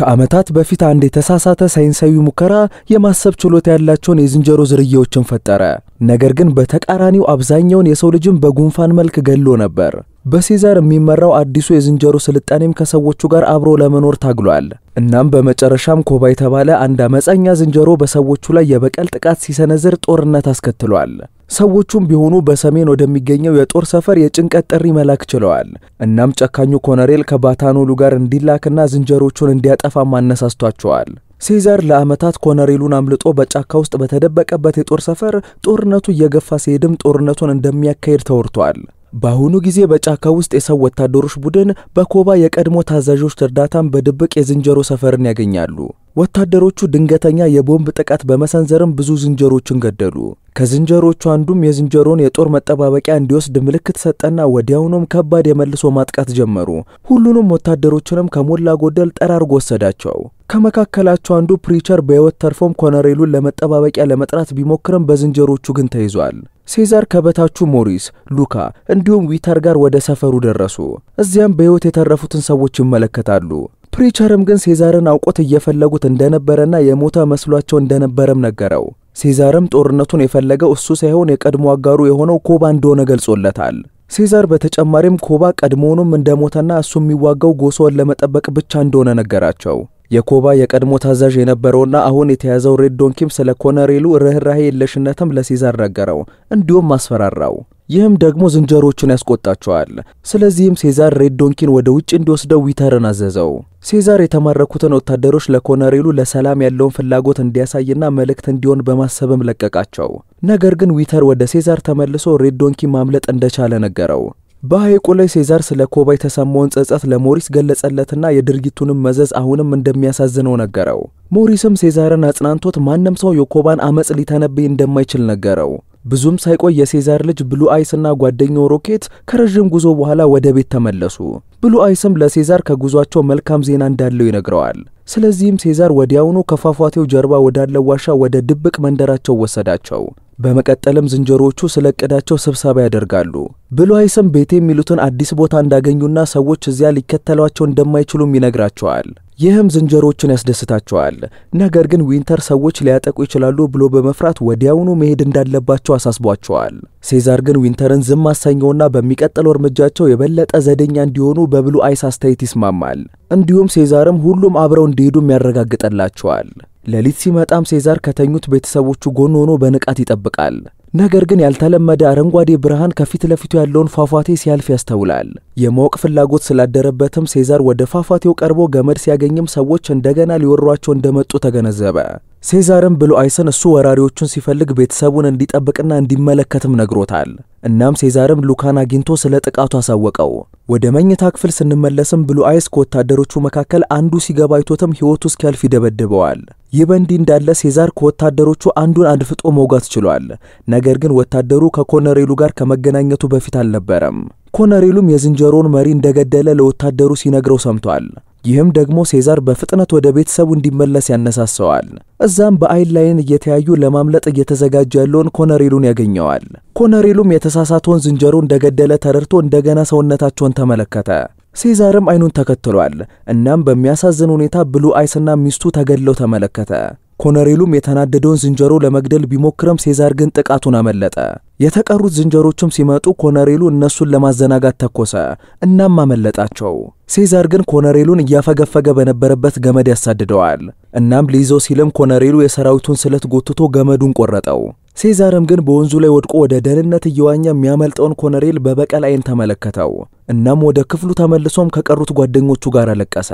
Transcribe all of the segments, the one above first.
ከዓመታት በፊት አንድ የተሳሳተ ሳይንሳዊ ሙከራ የማሰብ ችሎታ ያላቸውን የዝንጀሮ ዝርያዎችን ፈጠረ። ነገር ግን በተቃራኒው አብዛኛውን የሰው ልጅን በጉንፋን መልክ ገሎ ነበር። በሲዛር የሚመራው አዲሱ የዝንጀሮ ስልጣኔም ከሰዎቹ ጋር አብሮ ለመኖር ታግሏል። እናም በመጨረሻም ኮባ የተባለ አንድ አመፀኛ ዝንጀሮ በሰዎቹ ላይ የበቀል ጥቃት ሲሰነዝር ጦርነት አስከትሏል። ሰዎቹም ቢሆኑ በሰሜን ወደሚገኘው የጦር ሰፈር የጭንቀት ጥሪ መላክ ችለዋል። እናም ጨካኙ ኮነሬል ከባታኖሉ ጋር እንዲላክና ዝንጀሮቹን እንዲያጠፋ ማነሳስቷቸዋል። ሴዛር ለዓመታት ኮነሬሉን አምልጦ በጫካ ውስጥ በተደበቀበት የጦር ሰፈር ጦርነቱ እየገፋ ሲሄድም ጦርነቱን እንደሚያካሄድ ተወርቷል። በአሁኑ ጊዜ በጫካ ውስጥ የሰው ወታደሮች ቡድን በኮባ የቀድሞ ታዛዦች እርዳታም በድብቅ የዝንጀሮ ሰፈርን ያገኛሉ። ወታደሮቹ ድንገተኛ የቦምብ ጥቃት በመሰንዘርም ብዙ ዝንጀሮችን ገደሉ። ከዝንጀሮቹ አንዱም የዝንጀሮን የጦር መጠባበቂያ እንዲወስድ ምልክት ሰጠና ወዲያውኑም ከባድ የመልሶ ማጥቃት ጀመሩ። ሁሉንም ወታደሮችንም ከሞላ ጎደል ጠራርጎ ወሰዳቸው። ከመካከላቸው አንዱ ፕሪቸር በሕይወት ተርፎም ኮነሬሉን ለመጠባበቂያ ለመጥራት ቢሞክርም በዝንጀሮቹ ግን ተይዟል። ሴዛር ከበታቹ ሞሪስ፣ ሉካ እንዲሁም ዊተር ጋር ወደ ሰፈሩ ደረሱ። እዚያም በሕይወት የተረፉትን ሰዎች ይመለከታሉ። ፕሪቸርም ግን ሴዛርን አውቆት እየፈለጉት እንደነበረና የሞተ መስሏቸው እንደነበረም ነገረው። ሴዛርም ጦርነቱን የፈለገው እሱ ሳይሆን የቀድሞ አጋሩ የሆነው ኮባ እንደሆነ ገልጾለታል። ሴዛር በተጨማሪም ኮባ ቀድሞውንም እንደሞተና እሱ የሚዋጋው ጎሶን ለመጠበቅ ብቻ እንደሆነ ነገራቸው። የኮባ የቀድሞ ታዛዥ የነበረውና አሁን የተያዘው ሬድ ዶንኪም ስለ ኮነሬሉ ርኅራሄ የለሽነትም ለሲዛር ነገረው፣ እንዲሁም አስፈራራው። ይህም ደግሞ ዝንጀሮቹን ያስቆጣቸዋል። ስለዚህም ሴዛር ሬድ ዶንኪን ወደ ውጭ እንዲወስደው ዊተርን አዘዘው። ሴዛር የተማረኩትን ወታደሮች ለኮነሬሉ ለሰላም ያለውን ፍላጎት እንዲያሳይና መልእክት እንዲሆን በማሰብም ለቀቃቸው። ነገር ግን ዊተር ወደ ሴዛር ተመልሶ ሬድ ዶንኪ ማምለጥ እንደቻለ ነገረው። በሐይቁ ላይ ሴዛር ስለ ኮባ የተሰማውን ጸጸት ለሞሪስ ገለጸለትና የድርጊቱንም መዘዝ አሁንም እንደሚያሳዝነው ነገረው። ሞሪስም ሴዛርን አጽናንቶት ማንም ሰው የኮባን አመፅ ሊተነብይ እንደማይችል ነገረው። ብዙም ሳይቆይ የሴዛር ልጅ ብሉ አይስና ጓደኛው ሮኬት ከረዥም ጉዞ በኋላ ወደ ቤት ተመለሱ። አይስም ለሴዛር ከጉዟቸው መልካም ዜና እንዳለው ይነግረዋል። ስለዚህም ሴዛር ወዲያውኑ ከፏፏቴው ጀርባ ወዳለው ዋሻ ወደ ድብቅ መንደራቸው ወሰዳቸው። በመቀጠልም ዝንጀሮዎቹ ስለ እቅዳቸው ስብሰባ ያደርጋሉ። አይስም ቤቴ የሚሉትን አዲስ ቦታ እንዳገኙና ሰዎች እዚያ ሊከተሏቸው እንደማይችሉም ይነግራቸዋል። ይህም ዝንጀሮዎችን ያስደስታቸዋል። ነገር ግን ዊንተር ሰዎች ሊያጠቁ ይችላሉ ብሎ በመፍራት ወዲያውኑ መሄድ እንዳለባቸው አሳስቧቸዋል። ሴዛር ግን ዊንተርን ዝም አሰኘውና በሚቀጥለው እርምጃቸው የበለጠ ዘደኛ እንዲሆኑ በብሉአይስ አስተያየት ይስማማል። እንዲሁም ሴዛርም ሁሉም አብረው እንዲሄዱም ያረጋግጠላቸዋል። ሌሊት ሲመጣም ሴዛር ከተኙት ቤተሰቦቹ ጎን ሆኖ በንቃት ይጠብቃል። ነገር ግን ያልተለመደ አረንጓዴ ብርሃን ከፊት ለፊቱ ያለውን ፏፏቴ ሲያልፍ ያስተውላል። የማወቅ ፍላጎት ስላደረበትም ሴዛር ወደ ፏፏቴው ቀርቦ ገመድ ሲያገኝም ሰዎች እንደገና ሊወሯቸው እንደመጡ ተገነዘበ። ሴዛርም ብሉዓይስን እሱ ወራሪዎቹን ሲፈልግ ቤተሰቡን እንዲጠብቅና እንዲመለከትም ነግሮታል። እናም ሴዛርም ሉካን አግኝቶ ስለ ጥቃቱ አሳወቀው። ወደ መኝታ ክፍል ስንመለስም አይስ ከወታደሮቹ መካከል አንዱ ሲገባ አይቶትም ሕይወቱ እስኪያልፍ ይደበድበዋል። ይህ በእንዲህ እንዳለ ሴዛር ከወታደሮቹ አንዱን አድፍጦ መውጋት ችሏል። ነገር ግን ወታደሩ ከኮነሬሉ ጋር ከመገናኘቱ በፊት አልነበረም። ኮነሬሉም የዝንጀሮውን መሪ እንደገደለ ለወታደሩ ሲነግረው ሰምቷል። ይህም ደግሞ ሴዛር በፍጥነት ወደ ቤተሰቡ እንዲመለስ ያነሳሰዋል። እዛም በአይን ላይን እየተያዩ ለማምለጥ እየተዘጋጀ ያለውን ኮነሬሉን ያገኘዋል። ኮነሬሉም የተሳሳተውን ዝንጀሮ እንደገደለ ተረድቶ እንደገና ሰውነታቸውን ተመለከተ። ሴዛርም አይኑን ተከትሏል። እናም በሚያሳዝን ሁኔታ ብሉ አይስና ሚስቱ ተገድለው ተመለከተ። ኮነሬሉም የተናደደውን ዝንጀሮ ለመግደል ቢሞክርም ሴዛር ግን ጥቃቱን አመለጠ። የተቀሩት ዝንጀሮችም ሲመጡ ኮነሬሉ እነሱን ለማዘናጋት ተኮሰ፣ እናም አመለጣቸው። ሴዛር ግን ኮነሬሉን እያፈገፈገ በነበረበት ገመድ ያሳድደዋል። እናም ሊይዘው ሲልም ኮነሬሉ የሰራዊቱን ስለት ጎትቶ ገመዱን ቆረጠው። ሴዛርም ግን በወንዙ ላይ ወድቆ ወደ ደህንነት እየዋኘ የሚያመልጠውን ኮነሬል በበቀል አይን ተመለከተው። እናም ወደ ክፍሉ ተመልሶም ከቀሩት ጓደኞቹ ጋር አለቀሰ።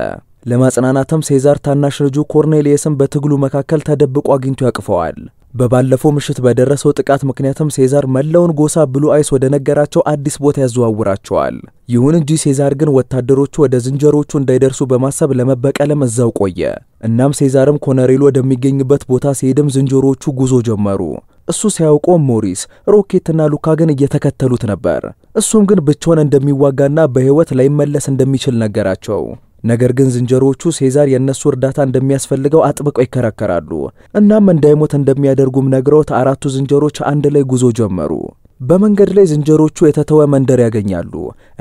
ለማጽናናትም ሴዛር ታናሽ ልጁ ኮርኔሊየስን በትግሉ መካከል ተደብቆ አግኝቶ ያቅፈዋል። በባለፈው ምሽት በደረሰው ጥቃት ምክንያትም ሴዛር መላውን ጎሳ ብሉ አይስ ወደ ነገራቸው አዲስ ቦታ ያዘዋውራቸዋል። ይሁን እንጂ ሴዛር ግን ወታደሮቹ ወደ ዝንጀሮቹ እንዳይደርሱ በማሰብ ለመበቀለም እዛው ቆየ። እናም ሴዛርም ኮነሬሉ ወደሚገኝበት ቦታ ሲሄድም ዝንጀሮቹ ጉዞ ጀመሩ። እሱ ሲያውቀው ሞሪስ፣ ሮኬትና ሉካ ግን እየተከተሉት ነበር። እሱም ግን ብቻውን እንደሚዋጋና በሕይወት ላይመለስ እንደሚችል ነገራቸው። ነገር ግን ዝንጀሮዎቹ ሴዛር የእነሱ እርዳታ እንደሚያስፈልገው አጥብቀው ይከራከራሉ። እናም እንዳይሞት እንደሚያደርጉም ነግረውት አራቱ ዝንጀሮች አንድ ላይ ጉዞ ጀመሩ። በመንገድ ላይ ዝንጀሮቹ የተተወ መንደር ያገኛሉ።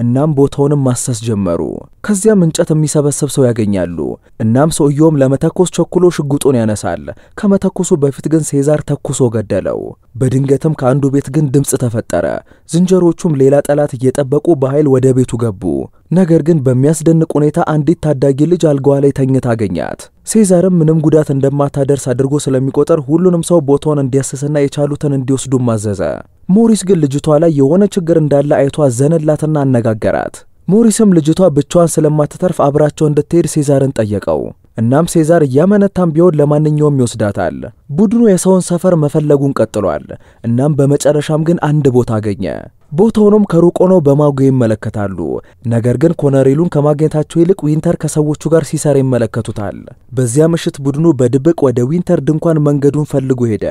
እናም ቦታውንም ማሰስ ጀመሩ። ከዚያም እንጨት የሚሰበሰብ ሰው ያገኛሉ። እናም ሰውየውም ለመተኮስ ቸኩሎ ሽጉጡን ያነሳል። ከመተኮሱ በፊት ግን ሴዛር ተኩሶ ገደለው። በድንገትም ከአንዱ ቤት ግን ድምፅ ተፈጠረ። ዝንጀሮቹም ሌላ ጠላት እየጠበቁ በኃይል ወደ ቤቱ ገቡ። ነገር ግን በሚያስደንቅ ሁኔታ አንዲት ታዳጊ ልጅ አልጋዋ ላይ ተኝታ አገኛት። ሴዛርም ምንም ጉዳት እንደማታደርስ አድርጎ ስለሚቆጠር ሁሉንም ሰው ቦታውን እንዲያስስና የቻሉትን እንዲወስዱ ማዘዘ። ሞሪስ ግን ልጅቷ ላይ የሆነ ችግር እንዳለ አይቷ ዘነላትና አነጋገራት። ሞሪስም ልጅቷ ብቻዋን ስለማትተርፍ አብራቸው እንድትሄድ ሴዛርን ጠየቀው። እናም ሴዛር እያመነታም ቢሆን ለማንኛውም ይወስዳታል። ቡድኑ የሰውን ሰፈር መፈለጉን ቀጥሏል። እናም በመጨረሻም ግን አንድ ቦታ አገኘ። ቦታውንም ከሩቅ ሆነው በማጉ ይመለከታሉ። ነገር ግን ኮነሬሉን ከማግኘታቸው ይልቅ ዊንተር ከሰዎቹ ጋር ሲሰራ ይመለከቱታል። በዚያ ምሽት ቡድኑ በድብቅ ወደ ዊንተር ድንኳን መንገዱን ፈልጎ ሄደ።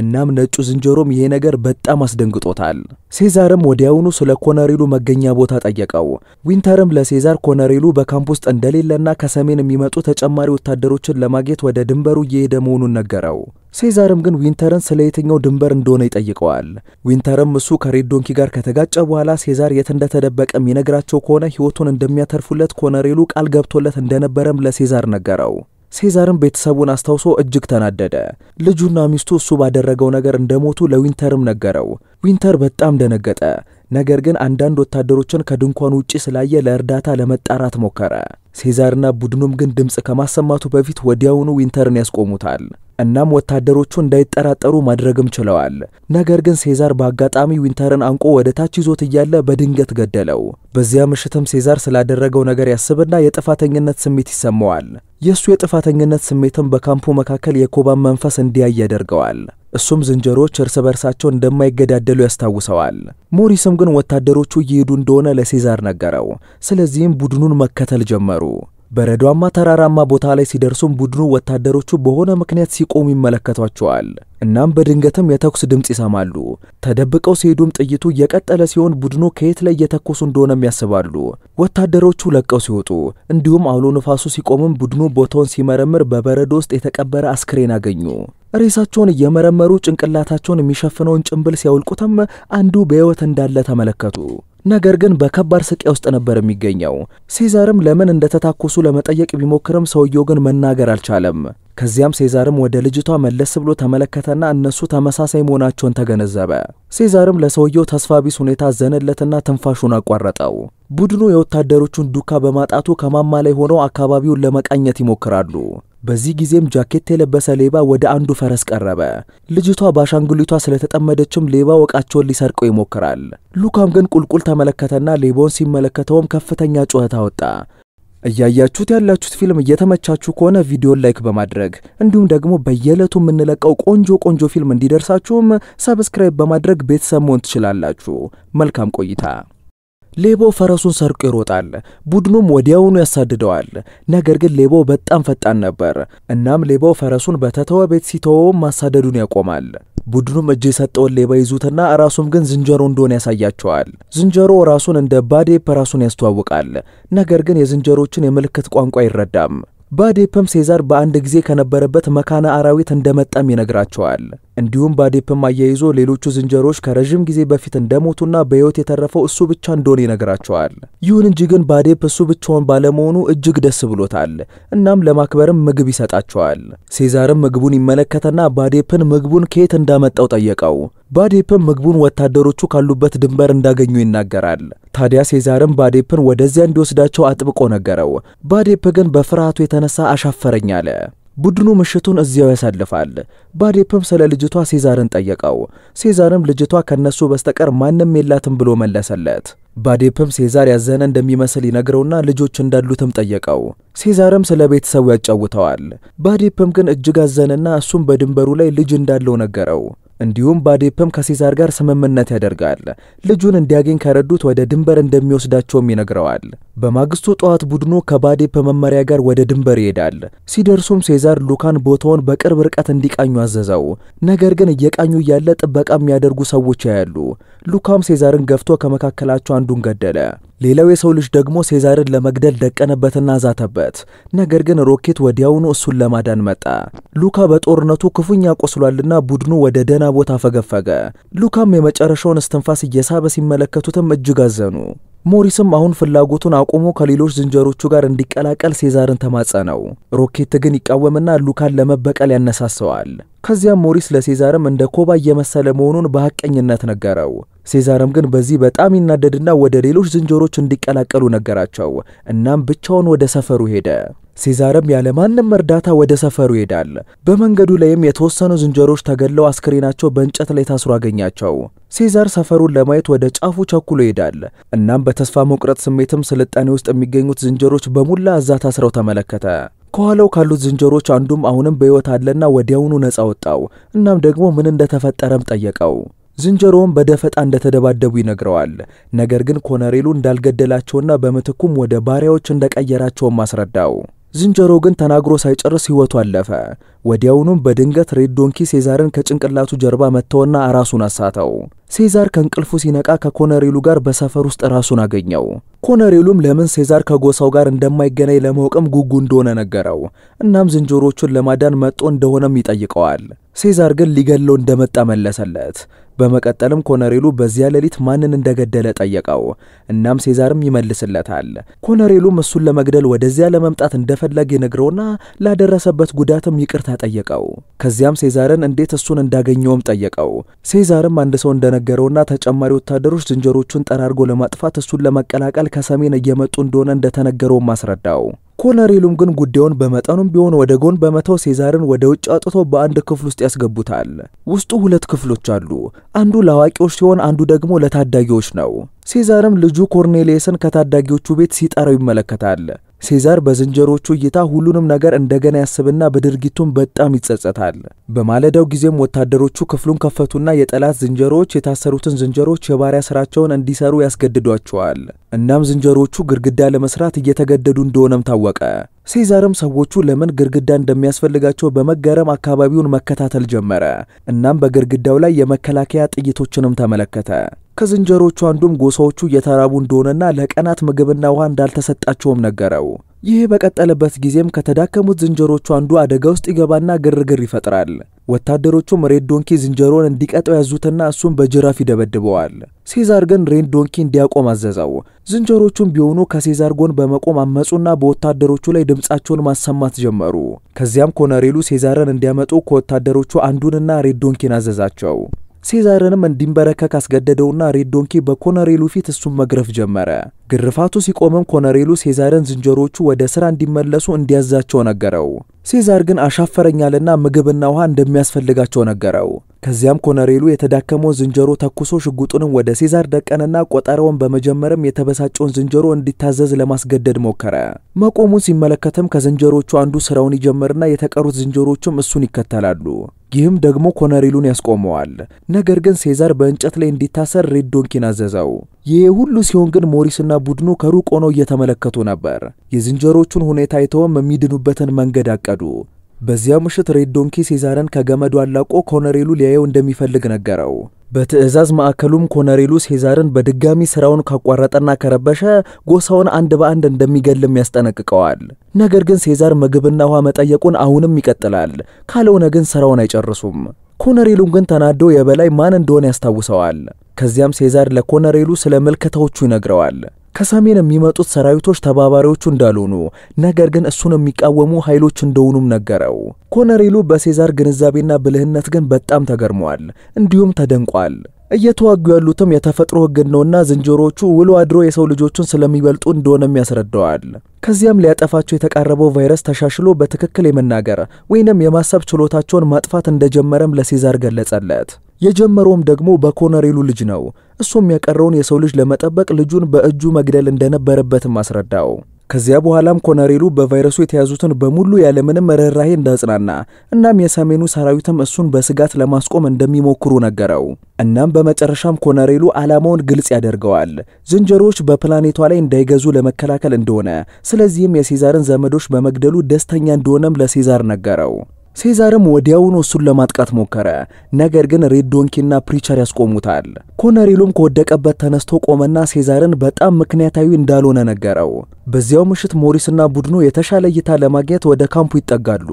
እናም ነጩ ዝንጀሮም ይሄ ነገር በጣም አስደንግጦታል። ሴዛርም ወዲያውኑ ስለ ኮነሬሉ መገኛ ቦታ ጠየቀው። ዊንተርም ለሴዛር ኮነሬሉ በካምፕ ውስጥ እንደሌለና ከሰሜን የሚመጡ ተጨማሪ ወታደሮችን ለማግኘት ወደ ድንበሩ እየሄደ መሆኑን ነገረው። ሴዛርም ግን ዊንተርን ስለ የትኛው ድንበር እንደሆነ ይጠይቀዋል። ዊንተርም እሱ ከሬድ ዶንኪ ጋር ከተጋጨ በኋላ ሴዛር የት እንደተደበቀ የሚነግራቸው ከሆነ ህይወቱን እንደሚያተርፉለት ኮነሬሉ ቃል ገብቶለት እንደነበረም ለሴዛር ነገረው። ሴዛርም ቤተሰቡን አስታውሶ እጅግ ተናደደ። ልጁና ሚስቱ እሱ ባደረገው ነገር እንደሞቱ ለዊንተርም ነገረው። ዊንተር በጣም ደነገጠ። ነገር ግን አንዳንድ ወታደሮችን ከድንኳን ውጪ ስላየ ለእርዳታ ለመጣራት ሞከረ። ሴዛርና ቡድኑም ግን ድምፅ ከማሰማቱ በፊት ወዲያውኑ ዊንተርን ያስቆሙታል። እናም ወታደሮቹ እንዳይጠራጠሩ ማድረግም ችለዋል። ነገር ግን ሴዛር በአጋጣሚ ዊንተርን አንቆ ወደ ታች ይዞት እያለ በድንገት ገደለው። በዚያ ምሽትም ሴዛር ስላደረገው ነገር ያስብና የጥፋተኝነት ስሜት ይሰማዋል። የእሱ የጥፋተኝነት ስሜትም በካምፑ መካከል የኮባን መንፈስ እንዲያይ ያደርገዋል። እሱም ዝንጀሮዎች እርስ በርሳቸው እንደማይገዳደሉ ያስታውሰዋል። ሞሪስም ግን ወታደሮቹ እየሄዱ እንደሆነ ለሴዛር ነገረው። ስለዚህም ቡድኑን መከተል ጀመሩ። በረዷማ ተራራማ ቦታ ላይ ሲደርሱም ቡድኑ ወታደሮቹ በሆነ ምክንያት ሲቆሙ ይመለከቷቸዋል። እናም በድንገትም የተኩስ ድምፅ ይሰማሉ። ተደብቀው ሲሄዱም ጥይቱ የቀጠለ ሲሆን ቡድኑ ከየት ላይ እየተኮሱ እንደሆነም ያስባሉ። ወታደሮቹ ለቀው ሲወጡ እንዲሁም አውሎ ንፋሱ ሲቆምም ቡድኑ ቦታውን ሲመረምር በበረዶ ውስጥ የተቀበረ አስክሬን አገኙ። ሬሳቸውን እየመረመሩ ጭንቅላታቸውን የሚሸፍነውን ጭንብል ሲያውልቁትም አንዱ በሕይወት እንዳለ ተመለከቱ። ነገር ግን በከባድ ስቃይ ውስጥ ነበር የሚገኘው። ሴዛርም ለምን እንደተታኮሱ ለመጠየቅ ቢሞክርም ሰውየው ግን መናገር አልቻለም። ከዚያም ሴዛርም ወደ ልጅቷ መለስ ብሎ ተመለከተና እነሱ ተመሳሳይ መሆናቸውን ተገነዘበ። ሴዛርም ለሰውየው ተስፋ ቢስ ሁኔታ ዘነለትና ትንፋሹን አቋረጠው። ቡድኑ የወታደሮቹን ዱካ በማጣቱ ከማማ ላይ ሆነው አካባቢውን ለመቃኘት ይሞክራሉ። በዚህ ጊዜም ጃኬት የለበሰ ሌባ ወደ አንዱ ፈረስ ቀረበ። ልጅቷ በአሻንጉሊቷ ስለተጠመደችም ሌባ ወቃቸውን ሊሰርቀው ይሞክራል። ሉካም ግን ቁልቁል ተመለከተና ሌባውን ሲመለከተውም ከፍተኛ ጩኸት አወጣ። እያያችሁት ያላችሁት ፊልም እየተመቻችሁ ከሆነ ቪዲዮን ላይክ በማድረግ እንዲሁም ደግሞ በየዕለቱ የምንለቀው ቆንጆ ቆንጆ ፊልም እንዲደርሳችሁም ሰብስክራይብ በማድረግ ቤተሰብ መሆን ትችላላችሁ። መልካም ቆይታ። ሌባው ፈረሱን ሰርቆ ይሮጣል፣ ቡድኑም ወዲያውኑ ያሳድደዋል። ነገር ግን ሌባው በጣም ፈጣን ነበር። እናም ሌባው ፈረሱን በተተወ ቤት ሲተወውም ማሳደዱን ያቆማል። ቡድኑም እጅ የሰጠውን ሌባ ይዙትና ራሱም ግን ዝንጀሮ እንደሆነ ያሳያቸዋል። ዝንጀሮ ራሱን እንደ ባዴፕ ራሱን ያስተዋውቃል። ነገር ግን የዝንጀሮችን የምልክት ቋንቋ አይረዳም። ባዴፕም ሴዛር በአንድ ጊዜ ከነበረበት መካነ አራዊት እንደመጣም ይነግራቸዋል። እንዲሁም ባዴፕም አያይዞ ሌሎቹ ዝንጀሮዎች ከረዥም ጊዜ በፊት እንደሞቱና በሕይወት የተረፈው እሱ ብቻ እንደሆነ ይነግራቸዋል። ይሁን እንጂ ግን ባዴፕ እሱ ብቻውን ባለመሆኑ እጅግ ደስ ብሎታል። እናም ለማክበርም ምግብ ይሰጣቸዋል። ሴዛርም ምግቡን ይመለከተና ባዴፕን ምግቡን ከየት እንዳመጣው ጠየቀው። ባዴፕም ምግቡን ወታደሮቹ ካሉበት ድንበር እንዳገኙ ይናገራል። ታዲያ ሴዛርም ባዴፕን ወደዚያ እንዲወስዳቸው አጥብቆ ነገረው። ባዴፕ ግን በፍርሃቱ የተነሳ አሻፈረኝ አለ። ቡድኑ ምሽቱን እዚያው ያሳልፋል። ባዴፕም ስለ ልጅቷ ሴዛርን ጠየቀው። ሴዛርም ልጅቷ ከነሱ በስተቀር ማንም የላትም ብሎ መለሰለት። ባዴፕም ሴዛር ያዘነ እንደሚመስል ይነግረውና ልጆች እንዳሉትም ጠየቀው። ሴዛርም ስለ ቤተሰቡ ያጫውተዋል። ባዴፕም ግን እጅግ አዘነና እሱም በድንበሩ ላይ ልጅ እንዳለው ነገረው። እንዲሁም ባዴፕም ከሴዛር ጋር ስምምነት ያደርጋል። ልጁን እንዲያገኝ ከረዱት ወደ ድንበር እንደሚወስዳቸውም ይነግረዋል። በማግስቱ ጠዋት ቡድኑ ከባዴፕ መመሪያ ጋር ወደ ድንበር ይሄዳል። ሲደርሱም ሴዛር ሉካን ቦታውን በቅርብ ርቀት እንዲቃኙ አዘዘው። ነገር ግን እየቃኙ እያለ ጥበቃ የሚያደርጉ ሰዎች ያያሉ። ሉካም ሴዛርን ገፍቶ ከመካከላቸው አንዱን ገደለ። ሌላው የሰው ልጅ ደግሞ ሴዛርን ለመግደል ደቀነበትና ዛተበት። ነገር ግን ሮኬት ወዲያውኑ እሱን ለማዳን መጣ። ሉካ በጦርነቱ ክፉኛ ቆስሏልና ቡድኑ ወደ ደና ቦታ ፈገፈገ። ሉካም የመጨረሻውን እስትንፋስ እየሳበ ሲመለከቱትም እጅግ አዘኑ። ሞሪስም አሁን ፍላጎቱን አቁሞ ከሌሎች ዝንጀሮቹ ጋር እንዲቀላቀል ሴዛርን ተማጸነው። ሮኬት ግን ይቃወምና ሉካን ለመበቀል ያነሳሰዋል። ከዚያም ሞሪስ ለሴዛርም እንደ ኮባ እየመሰለ መሆኑን በሐቀኝነት ነገረው። ሴዛርም ግን በዚህ በጣም ይናደድና ወደ ሌሎች ዝንጀሮች እንዲቀላቀሉ ነገራቸው። እናም ብቻውን ወደ ሰፈሩ ሄደ። ሴዛርም ያለ ማንም እርዳታ ወደ ሰፈሩ ይሄዳል። በመንገዱ ላይም የተወሰኑ ዝንጀሮች ተገለው አስክሬናቸው በእንጨት ላይ ታስሮ አገኛቸው። ሴዛር ሰፈሩን ለማየት ወደ ጫፉ ቸኩሎ ይሄዳል። እናም በተስፋ መቁረጥ ስሜትም ስልጣኔ ውስጥ የሚገኙት ዝንጀሮች በሙላ እዛ ታስረው ተመለከተ። ከኋላው ካሉት ዝንጀሮች አንዱም አሁንም በሕይወት አለና ወዲያውኑ ነፃ ወጣው። እናም ደግሞ ምን እንደተፈጠረም ጠየቀው። ዝንጀሮውም በደፈጣ እንደተደባደቡ ይነግረዋል። ነገር ግን ኮነሬሉ እንዳልገደላቸውና በምትኩም ወደ ባሪያዎች እንደቀየራቸውም አስረዳው። ዝንጀሮ ግን ተናግሮ ሳይጨርስ ሕይወቱ አለፈ። ወዲያውኑም በድንገት ሬድ ዶንኪ ሴዛርን ከጭንቅላቱ ጀርባ መጥተውና ራሱን አሳተው። ሴዛር ከእንቅልፉ ሲነቃ ከኮነሬሉ ጋር በሰፈር ውስጥ ራሱን አገኘው። ኮነሬሉም ለምን ሴዛር ከጎሳው ጋር እንደማይገናኝ ለማወቅም ጉጉ እንደሆነ ነገረው። እናም ዝንጀሮቹን ለማዳን መጦ እንደሆነም ይጠይቀዋል። ሴዛር ግን ሊገለው እንደመጣ መለሰለት። በመቀጠልም ኮነሬሉ በዚያ ሌሊት ማንን እንደገደለ ጠየቀው። እናም ሴዛርም ይመልስለታል። ኮነሬሉም እሱን ለመግደል ወደዚያ ለመምጣት እንደፈለገ ይነግረውና ላደረሰበት ጉዳትም ይቅርታ ጠየቀው። ከዚያም ሴዛርን እንዴት እሱን እንዳገኘውም ጠየቀው። ሴዛርም አንድ ሰው እንደነገረውና ተጨማሪ ወታደሮች ዝንጀሮቹን ጠራርጎ ለማጥፋት እሱን ለመቀላቀል ከሰሜን እየመጡ እንደሆነ እንደተነገረውም አስረዳው። ኮሎኔሉም ግን ጉዳዩን በመጠኑም ቢሆን ወደ ጎን በመተው ሴዛርን ወደ ውጭ አውጥቶ በአንድ ክፍል ውስጥ ያስገቡታል። ውስጡ ሁለት ክፍሎች አሉ። አንዱ ለአዋቂዎች ሲሆን፣ አንዱ ደግሞ ለታዳጊዎች ነው። ሴዛርም ልጁ ኮርኔሌየስን ከታዳጊዎቹ ቤት ሲጠራው ይመለከታል። ሴዛር በዝንጀሮቹ እይታ ሁሉንም ነገር እንደገና ያስብና በድርጊቱም በጣም ይጸጸታል። በማለዳው ጊዜም ወታደሮቹ ክፍሉን ከፈቱና የጠላት ዝንጀሮዎች የታሰሩትን ዝንጀሮች የባሪያ ስራቸውን እንዲሰሩ ያስገድዷቸዋል። እናም ዝንጀሮቹ ግድግዳ ለመስራት እየተገደዱ እንደሆነም ታወቀ። ታወቀ። ሴዛርም ሰዎቹ ለምን ግድግዳ እንደሚያስፈልጋቸው በመገረም አካባቢውን መከታተል ጀመረ። እናም በግድግዳው ላይ የመከላከያ ጥይቶችንም ተመለከተ። ከዝንጀሮቹ አንዱም ጎሳዎቹ እየተራቡ እንደሆነና ለቀናት ምግብና ውሃ እንዳልተሰጣቸውም ነገረው። ይህ በቀጠለበት ጊዜም ከተዳከሙት ዝንጀሮቹ አንዱ አደጋ ውስጥ ይገባና ግርግር ይፈጥራል። ወታደሮቹም ሬድ ዶንኪ ዝንጀሮን እንዲቀጠው ያዙትና እሱም በጅራፍ ይደበድበዋል። ሴዛር ግን ሬድ ዶንኪ እንዲያቆም አዘዘው። ዝንጀሮቹም ቢሆኑ ከሴዛር ጎን በመቆም አመፁና በወታደሮቹ ላይ ድምፃቸውን ማሰማት ጀመሩ። ከዚያም ኮነሬሉ ሴዛርን እንዲያመጡ ከወታደሮቹ አንዱንና ሬድ ዶንኪን አዘዛቸው። ሴዛርንም እንዲንበረከክ አስገደደውና ሬድ ዶንኪ በኮነሬሉ ፊት እሱን መግረፍ ጀመረ። ግርፋቱ ሲቆምም ኮነሬሉ ሴዛርን ዝንጀሮቹ ወደ ስራ እንዲመለሱ እንዲያዛቸው ነገረው። ሴዛር ግን አሻፈረኛልና ምግብና ውሃ እንደሚያስፈልጋቸው ነገረው። ከዚያም ኮነሬሉ የተዳከመውን ዝንጀሮ ተኩሶ ሽጉጡንም ወደ ሴዛር ደቀነና ቆጠራውን በመጀመርም የተበሳጨውን ዝንጀሮ እንዲታዘዝ ለማስገደድ ሞከረ። መቆሙን ሲመለከትም ከዝንጀሮቹ አንዱ ስራውን ይጀምርና የተቀሩት ዝንጀሮቹም እሱን ይከተላሉ። ይህም ደግሞ ኮነሬሉን ያስቆመዋል። ነገር ግን ሴዛር በእንጨት ላይ እንዲታሰር ሬድ ዶንኪን አዘዘው። ይሄ ሁሉ ሲሆን ግን ሞሪስና ቡድኑ ከሩቅ ሆነው እየተመለከቱ ነበር። የዝንጀሮቹን ሁኔታ አይተውም የሚድኑበትን መንገድ አቀዱ። በዚያ ምሽት ሬድ ዶንኪ ሴዛርን ከገመዱ አላቆ ኮነሬሉ ሊያየው እንደሚፈልግ ነገረው። በትዕዛዝ ማዕከሉም ኮነሬሉ ሴዛርን በድጋሚ ስራውን ካቋረጠና ከረበሸ ጎሳውን አንድ በአንድ እንደሚገልም ያስጠነቅቀዋል። ነገር ግን ሴዛር ምግብና ውሃ መጠየቁን አሁንም ይቀጥላል። ካልሆነ ግን ስራውን አይጨርሱም። ኮነሬሉን ግን ተናዶ የበላይ ማን እንደሆነ ያስታውሰዋል። ከዚያም ሴዛር ለኮነሬሉ ስለ ምልከታዎቹ ይነግረዋል። ከሰሜን የሚመጡት ሰራዊቶች ተባባሪዎቹ እንዳልሆኑ ነገር ግን እሱን የሚቃወሙ ኃይሎች እንደሆኑም ነገረው። ኮነሬሉ በሴዛር ግንዛቤና ብልህነት ግን በጣም ተገርሟል፣ እንዲሁም ተደንቋል። እየተዋጉ ያሉትም የተፈጥሮ ሕግን ነውና ዝንጀሮዎቹ ውሎ አድሮ የሰው ልጆቹን ስለሚበልጡ እንደሆነም ያስረዳዋል። ከዚያም ሊያጠፋቸው የተቃረበው ቫይረስ ተሻሽሎ በትክክል የመናገር ወይንም የማሰብ ችሎታቸውን ማጥፋት እንደጀመረም ለሴዛር ገለጸለት። የጀመረውም ደግሞ በኮነሬሉ ልጅ ነው። እሱም የቀረውን የሰው ልጅ ለመጠበቅ ልጁን በእጁ መግደል እንደነበረበትም አስረዳው። ከዚያ በኋላም ኮነሬሉ በቫይረሱ የተያዙትን በሙሉ ያለምንም ርኅራሄ እንዳጽናና እናም የሰሜኑ ሰራዊትም እሱን በስጋት ለማስቆም እንደሚሞክሩ ነገረው። እናም በመጨረሻም ኮነሬሉ ዓላማውን ግልጽ ያደርገዋል፣ ዝንጀሮዎች በፕላኔቷ ላይ እንዳይገዙ ለመከላከል እንደሆነ። ስለዚህም የሴዛርን ዘመዶች በመግደሉ ደስተኛ እንደሆነም ለሴዛር ነገረው። ሴዛርም ወዲያውኑ እሱን ለማጥቃት ሞከረ። ነገር ግን ሬድ ዶንኪና ፕሪቸር ያስቆሙታል። ኮነሪሉም ከወደቀበት ተነስቶ ቆመና ሴዛርን በጣም ምክንያታዊ እንዳልሆነ ነገረው። በዚያው ምሽት ሞሪስና ቡድኑ የተሻለ እይታ ለማግኘት ወደ ካምፑ ይጠጋሉ።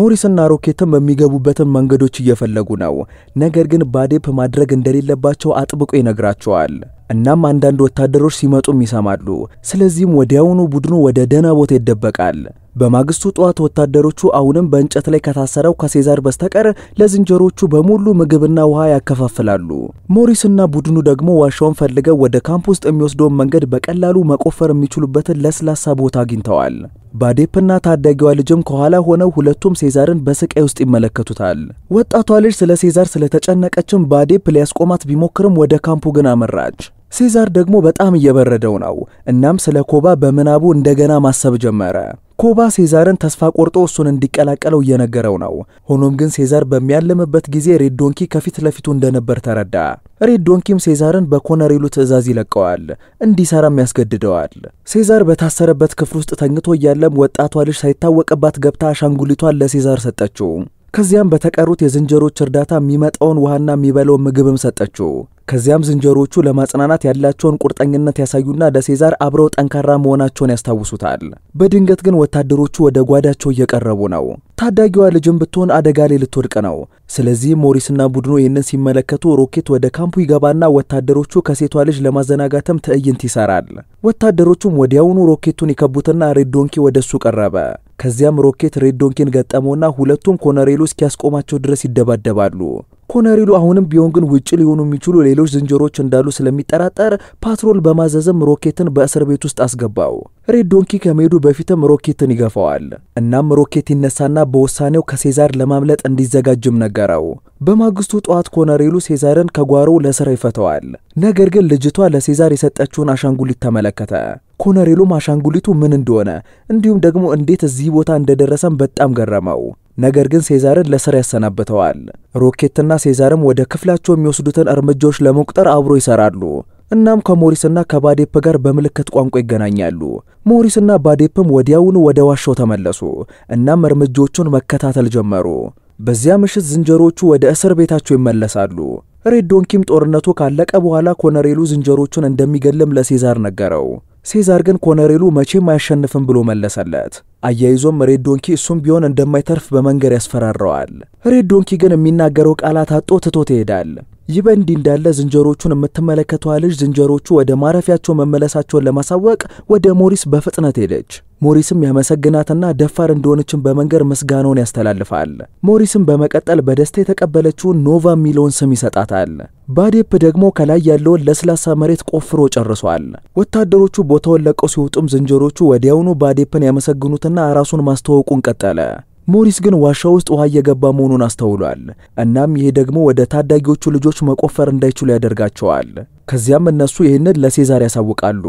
ሞሪስና ሮኬትም የሚገቡበትን መንገዶች እየፈለጉ ነው። ነገር ግን ባዴፕ ማድረግ እንደሌለባቸው አጥብቆ ይነግራቸዋል። እናም አንዳንድ ወታደሮች ሲመጡም ይሰማሉ። ስለዚህም ወዲያውኑ ቡድኑ ወደ ደህና ቦታ ይደበቃል። በማግስቱ ጠዋት ወታደሮቹ አሁንም በእንጨት ላይ ከታሰረው ከሴዛር በስተቀር ለዝንጀሮቹ በሙሉ ምግብና ውሃ ያከፋፍላሉ። ሞሪስና ቡድኑ ደግሞ ዋሻውን ፈልገው ወደ ካምፕ ውስጥ የሚወስደውን መንገድ በቀላሉ መቆፈር የሚችሉበትን ለስላሳ ቦታ አግኝተዋል። ባዴፕና ታዳጊዋ ልጅም ከኋላ ሆነው ሁለቱም ሴዛርን በስቃይ ውስጥ ይመለከቱታል። ወጣቷ ልጅ ስለ ሴዛር ስለተጨነቀችም ባዴፕ ሊያስቆማት ቢሞክርም ወደ ካምፑ ግን አመራች። ሴዛር ደግሞ በጣም እየበረደው ነው። እናም ስለ ኮባ በምናቡ እንደገና ማሰብ ጀመረ። ኮባ ሴዛርን ተስፋ ቆርጦ እሱን እንዲቀላቀለው እየነገረው ነው። ሆኖም ግን ሴዛር በሚያለምበት ጊዜ ሬድ ዶንኪ ከፊት ለፊቱ እንደነበር ተረዳ። ሬድ ዶንኪም ሴዛርን በኮነሬሉ ትዕዛዝ ይለቀዋል፣ እንዲሰራም ያስገድደዋል። ሴዛር በታሰረበት ክፍል ውስጥ ተኝቶ እያለም ወጣቷ ልጅ ሳይታወቅባት ገብታ አሻንጉሊቷን ለሴዛር ሰጠችው። ከዚያም በተቀሩት የዝንጀሮች እርዳታ የሚመጣውን ውሃና የሚበላውን ምግብም ሰጠችው። ከዚያም ዝንጀሮቹ ለማጽናናት ያላቸውን ቁርጠኝነት ያሳዩና ለሴዛር አብረው ጠንካራ መሆናቸውን ያስታውሱታል። በድንገት ግን ወታደሮቹ ወደ ጓዳቸው እየቀረቡ ነው። ታዳጊዋ ልጅም ብትሆን አደጋ ላይ ልትወድቅ ነው። ስለዚህ ሞሪስና ቡድኑ ይህንን ሲመለከቱ ሮኬት ወደ ካምፑ ይገባና ወታደሮቹ ከሴቷ ልጅ ለማዘናጋትም ትዕይንት ይሰራል። ወታደሮቹም ወዲያውኑ ሮኬቱን ይከቡትና ሬድ ዶንኪ ወደ እሱ ቀረበ። ከዚያም ሮኬት ሬድ ዶንኪን ገጠመውና ሁለቱም ኮነሬሉ እስኪያስቆማቸው ድረስ ይደባደባሉ። ኮነሪሉ አሁንም ቢሆን ግን ውጭ ሊሆኑ የሚችሉ ሌሎች ዝንጀሮች እንዳሉ ስለሚጠራጠር ፓትሮል በማዘዘም ሮኬትን በእስር ቤት ውስጥ አስገባው። ሬድ ዶንኪ ከመሄዱ በፊትም ሮኬትን ይገፋዋል። እናም ሮኬት ይነሳና በውሳኔው ከሴዛር ለማምለጥ እንዲዘጋጅም ነገረው። በማግስቱ ጠዋት ኮነሬሉ ሴዛርን ከጓሮው ለስራ ይፈተዋል። ነገር ግን ልጅቷ ለሴዛር የሰጠችውን አሻንጉሊት ተመለከተ። ኮነሬሉም አሻንጉሊቱ ምን እንደሆነ እንዲሁም ደግሞ እንዴት እዚህ ቦታ እንደደረሰም በጣም ገረመው። ነገር ግን ሴዛርን ለስር ያሰናብተዋል። ሮኬትና ሴዛርም ወደ ክፍላቸው የሚወስዱትን እርምጃዎች ለመቁጠር አብሮ ይሰራሉ። እናም ከሞሪስና ከባዴፕ ጋር በምልክት ቋንቋ ይገናኛሉ። ሞሪስና ባዴፕም ወዲያውኑ ወደ ዋሻው ተመለሱ። እናም እርምጃዎቹን መከታተል ጀመሩ። በዚያ ምሽት ዝንጀሮቹ ወደ እስር ቤታቸው ይመለሳሉ። ሬድ ዶንኪም ጦርነቱ ካለቀ በኋላ ኮነሬሉ ዝንጀሮቹን እንደሚገልም ለሴዛር ነገረው። ሴዛር ግን ኮነሬሉ መቼም አያሸንፍም ብሎ መለሰለት። አያይዞም ሬድ ዶንኪ እሱም ቢሆን እንደማይተርፍ በመንገድ ያስፈራረዋል። ሬድ ዶንኪ ግን የሚናገረው ቃላት አጦ ትቶት ይሄዳል። ይህ በእንዲህ እንዳለ ዝንጀሮቹን የምትመለከተዋ ልጅ ዝንጀሮቹ ወደ ማረፊያቸው መመለሳቸውን ለማሳወቅ ወደ ሞሪስ በፍጥነት ሄደች። ሞሪስም ያመሰግናትና ደፋር እንደሆነችን በመንገር ምስጋናውን ያስተላልፋል። ሞሪስም በመቀጠል በደስታ የተቀበለችውን ኖቫ የሚለውን ስም ይሰጣታል። ባዴፕ ደግሞ ከላይ ያለውን ለስላሳ መሬት ቆፍሮ ጨርሷል። ወታደሮቹ ቦታውን ለቀው ሲወጡም ዝንጀሮቹ ወዲያውኑ ባዴፕን ያመሰግኑትና ራሱን ማስተዋወቁን ቀጠለ። ሞሪስ ግን ዋሻ ውስጥ ውሃ እየገባ መሆኑን አስተውሏል። እናም ይሄ ደግሞ ወደ ታዳጊዎቹ ልጆች መቆፈር እንዳይችሉ ያደርጋቸዋል። ከዚያም እነሱ ይህንን ለሴዛር ያሳውቃሉ።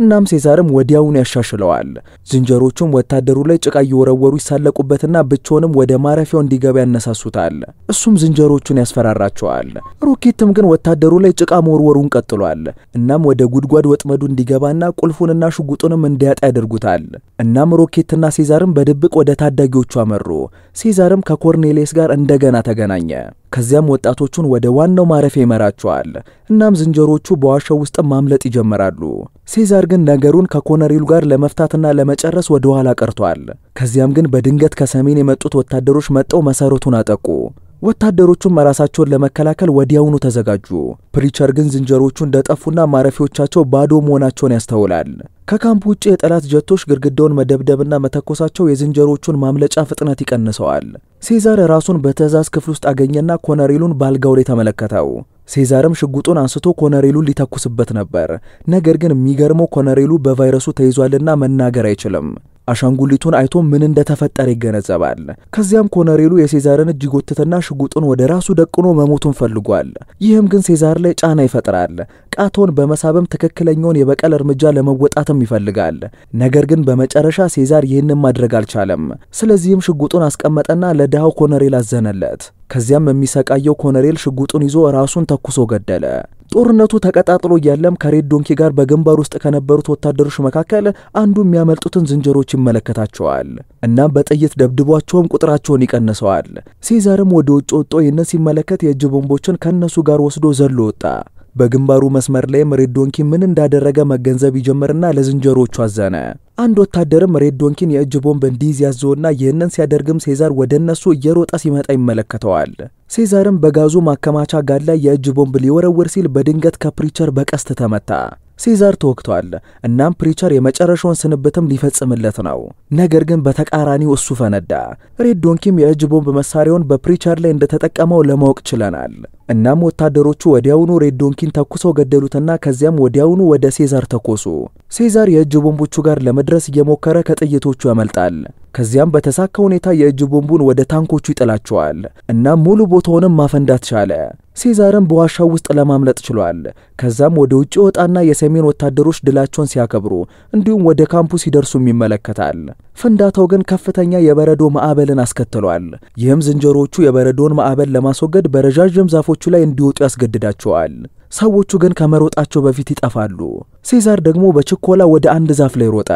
እናም ሴዛርም ወዲያውኑ ያሻሽለዋል። ዝንጀሮቹም ወታደሩ ላይ ጭቃ እየወረወሩ ይሳለቁበትና ብቻውንም ወደ ማረፊያው እንዲገባ ያነሳሱታል። እሱም ዝንጀሮቹን ያስፈራራቸዋል። ሮኬትም ግን ወታደሩ ላይ ጭቃ መወርወሩን ቀጥሏል። እናም ወደ ጉድጓድ ወጥመዱ እንዲገባና ቁልፉንና ሽጉጡንም እንዲያጣ ያደርጉታል። እናም ሮኬትና ሴዛርም በድብቅ ወደ ታዳጊዎቹ አመሩ። ሴዛርም ከኮርኔሌስ ጋር እንደገና ተገናኘ። ከዚያም ወጣቶቹን ወደ ዋናው ማረፊያ ይመራቸዋል። እናም ዝንጀሮቹ በዋሻው ውስጥ ማምለጥ ይጀምራሉ። ሴዛር ግን ነገሩን ከኮነሪሉ ጋር ለመፍታትና ለመጨረስ ወደ ኋላ ቀርቷል። ከዚያም ግን በድንገት ከሰሜን የመጡት ወታደሮች መጠው መሰረቱን አጠቁ። ወታደሮቹም ራሳቸውን ለመከላከል ወዲያውኑ ተዘጋጁ። ፕሪቸር ግን ዝንጀሮቹ እንደጠፉና ማረፊዎቻቸው ባዶ መሆናቸውን ያስተውላል። ከካምፕ ውጭ የጠላት ጀቶች ግድግዳውን መደብደብና መተኮሳቸው የዝንጀሮቹን ማምለጫ ፍጥነት ይቀንሰዋል። ሴዛር ራሱን በትዕዛዝ ክፍል ውስጥ አገኘና ኮነሬሉን ባልጋው ላይ ተመለከተው። ሴዛርም ሽጉጡን አንስቶ ኮነሬሉን ሊተኩስበት ነበር። ነገር ግን የሚገርመው ኮነሬሉ በቫይረሱ ተይዟልና መናገር አይችልም። አሻንጉሊቱን አይቶ ምን እንደተፈጠረ ይገነዘባል። ከዚያም ኮነሬሉ የሴዛርን እጅ ጎትተና ሽጉጡን ወደ ራሱ ደቅኖ መሞቱን ፈልጓል። ይህም ግን ሴዛር ላይ ጫና ይፈጥራል። ቃቶን በመሳብም ትክክለኛውን የበቀል እርምጃ ለመወጣትም ይፈልጋል። ነገር ግን በመጨረሻ ሴዛር ይህንን ማድረግ አልቻለም። ስለዚህም ሽጉጡን አስቀመጠና ለድሃው ኮነሬል አዘነለት። ከዚያም የሚሰቃየው ኮነሬል ሽጉጡን ይዞ ራሱን ተኩሶ ገደለ። ጦርነቱ ተቀጣጥሎ እያለም ከሬድ ዶንኪ ጋር በግንባር ውስጥ ከነበሩት ወታደሮች መካከል አንዱ የሚያመልጡትን ዝንጀሮች ይመለከታቸዋል። እናም በጥይት ደብድቧቸውም ቁጥራቸውን ይቀንሰዋል። ሴዛርም ወደ ውጭ ወጥቶ ይህንን ሲመለከት የእጅ ቦምቦችን ከእነሱ ጋር ወስዶ ዘሎ ወጣ። በግንባሩ መስመር ላይም ሬድ ዶንኪ ምን እንዳደረገ መገንዘብ ይጀምርና ለዝንጀሮቹ አዘነ። አንድ ወታደርም ሬድ ዶንኪን የእጅ ቦምብ እንዲይዝ ያዘውና ይህንን ሲያደርግም ሴዛር ወደ እነሱ እየሮጠ ሲመጣ ይመለከተዋል። ሴዛርም በጋዙ ማከማቻ ጋር ላይ የእጅ ቦምብ ሊወረውር ሲል በድንገት ከፕሪቸር በቀስት ተመታ። ሴዛር ተወግቷል። እናም ፕሪቸር የመጨረሻውን ስንብትም ሊፈጽምለት ነው። ነገር ግን በተቃራኒው እሱ ፈነዳ። ሬድ ዶንኪም የእጅ ቦምብ መሳሪያውን በፕሪቸር ላይ እንደተጠቀመው ለማወቅ ችለናል። እናም ወታደሮቹ ወዲያውኑ ሬድ ዶንኪን ተኩሰው ገደሉትና ከዚያም ወዲያውኑ ወደ ሴዛር ተኮሱ። ሴዛር የእጅ ቦምቦቹ ጋር ለመድረስ እየሞከረ ከጥይቶቹ ያመልጣል። ከዚያም በተሳካ ሁኔታ የእጅ ቦምቡን ወደ ታንኮቹ ይጥላቸዋል። እናም ሙሉ ቦታውንም ማፈንዳት ቻለ። ሴዛርም በዋሻው ውስጥ ለማምለጥ ችሏል። ከዛም ወደ ውጭ ወጣና የሰሜን ወታደሮች ድላቸውን ሲያከብሩ እንዲሁም ወደ ካምፑ ሲደርሱም ይመለከታል። ፍንዳታው ግን ከፍተኛ የበረዶ ማዕበልን አስከትሏል። ይህም ዝንጀሮዎቹ የበረዶን ማዕበል ለማስወገድ በረዣዥም ዛፎቹ ላይ እንዲወጡ ያስገድዳቸዋል። ሰዎቹ ግን ከመሮጣቸው በፊት ይጠፋሉ። ሴዛር ደግሞ በችኮላ ወደ አንድ ዛፍ ላይ ሮጠ።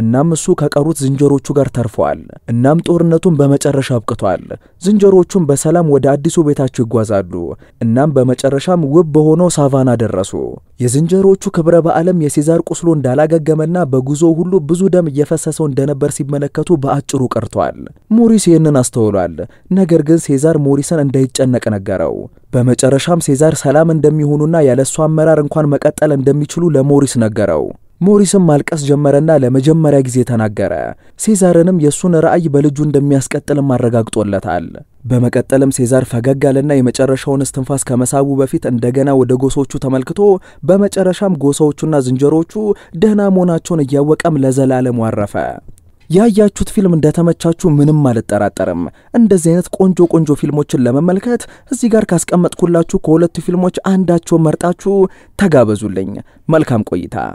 እናም እሱ ከቀሩት ዝንጀሮቹ ጋር ተርፏል። እናም ጦርነቱን በመጨረሻ አብቅቷል። ዝንጀሮቹም በሰላም ወደ አዲሱ ቤታቸው ይጓዛሉ። እናም በመጨረሻም ውብ በሆነው ሳቫና ደረሱ። የዝንጀሮቹ ክብረ በዓለም የሴዛር ቁስሎ እንዳላገገመና በጉዞ ሁሉ ብዙ ደም እየፈሰሰው እንደነበር ሲመለከቱ በአጭሩ ቀርቷል። ሞሪስ ይህንን አስተውሏል። ነገር ግን ሴዛር ሞሪስን እንዳይጨነቅ ነገረው። በመጨረሻም ሴዛር ሰላም እንደሚሆኑና ያለሱ አመራር እንኳን መቀጠል እንደሚችሉ ለሞሪስ ነገረው። ሞሪስም ማልቀስ ጀመረና ለመጀመሪያ ጊዜ ተናገረ። ሴዛርንም የእሱን ራዕይ በልጁ እንደሚያስቀጥልም አረጋግጦለታል። በመቀጠልም ሴዛር ፈገግ አለና የመጨረሻውን እስትንፋስ ከመሳቡ በፊት እንደገና ወደ ጎሶቹ ተመልክቶ በመጨረሻም ጎሳዎቹና ዝንጀሮቹ ደህና መሆናቸውን እያወቀም ለዘላለም አረፈ። ያያችሁት ፊልም እንደተመቻችሁ ምንም አልጠራጠርም። እንደዚህ አይነት ቆንጆ ቆንጆ ፊልሞችን ለመመልከት እዚህ ጋር ካስቀመጥኩላችሁ ከሁለቱ ፊልሞች አንዳቸውን መርጣችሁ ተጋበዙልኝ። መልካም ቆይታ።